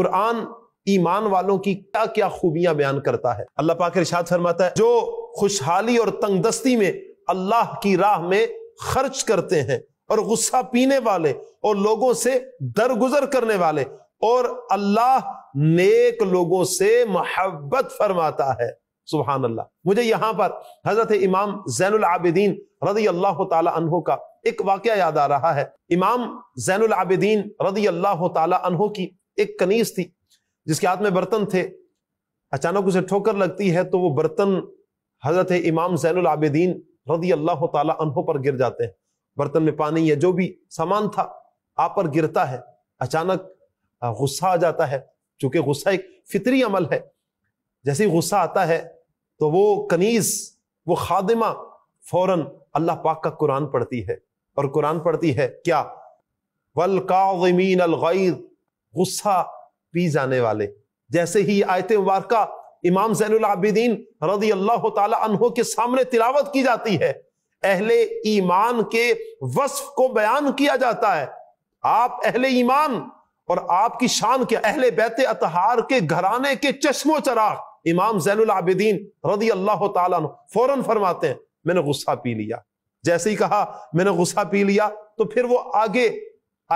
कुरान ईमान वालों की क्या क्या खूबियां बयान करता है अल्लाह पाक इरशाद फरमाता है जो खुशहाली और तंगदस्ती में अल्लाह की राह में खर्च करते हैं और गुस्सा पीने वाले और लोगों से दरगुजर करने वाले और अल्लाह नेक लोगों से मोहब्बत फरमाता है सुबहान अल्लाह मुझे यहां पर हजरत इमाम जैनुल आबिदीन रदी अल्लाह तहो का एक वाक्य याद आ रहा है इमाम जैनुल आबिदीन रदी अल्लाह तहो की एक कनीस थी जिसके हाथ में बर्तन थे अचानक उसे ठोकर लगती है तो वो बर्तन हजरत इमाम जैनुल आबेदीन रदी अल्लाह तहों पर गिर जाते हैं बर्तन में पानी या जो भी सामान था आप पर गिरता है अचानक गुस्सा आ जाता है चूंकि गुस्सा एक फितरी अमल है जैसे ही गुस्सा आता है तो वो कनीस वो खादिमा फौरन अल्लाह पाक का कुरान पढ़ती है और कुरान पढ़ती है क्या वल कामीन गुस्सा पी जाने वाले जैसे ही आयत मुबारक इमाम जैनदीन रदी अल्लाह तहों के सामने तिलावत की जाती है अहले ईमान के वस्फ को बयान किया जाता है आप अहले ईमान और आपकी शान के अहले बैत अतहार के घराने के चश्मो चराग इमाम जैनदीन रदी अल्लाह तौरन फौरन फरमाते हैं मैंने गुस्सा पी लिया जैसे ही कहा मैंने गुस्सा पी लिया तो फिर वो आगे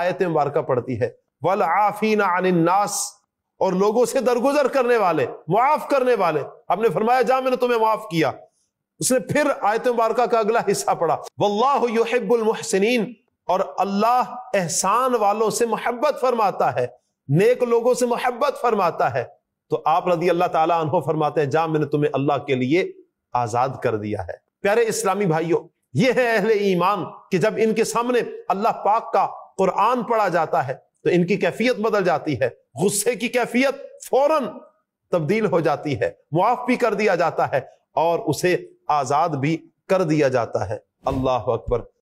आयत मुबारक पड़ती है वल आफीना अनन्नास और लोगों से दरगुजर करने वाले मुआफ करने वाले आपने फरमाया जा मैंने तुम्हें मुआफ किया उसने फिर आयत मुबारका का अगला हिस्सा पढ़ा वल्लाहबुल मुहसिन और अल्लाह एहसान वालों से मोहब्बत फरमाता है नेक लोगों से मोहब्बत फरमाता है तो आप रदी अल्लाह ताला अनहो फरमाते हैं जा मैंने तुम्हें अल्लाह के लिए आजाद कर दिया है प्यारे इस्लामी भाइयों ये है अहले ईमान कि जब इनके सामने अल्लाह पाक का कुरान पढ़ा जाता है तो इनकी कैफियत बदल जाती है गुस्से की कैफियत फौरन तब्दील हो जाती है मुआफ भी कर दिया जाता है और उसे आजाद भी कर दिया जाता है अल्लाह अकबर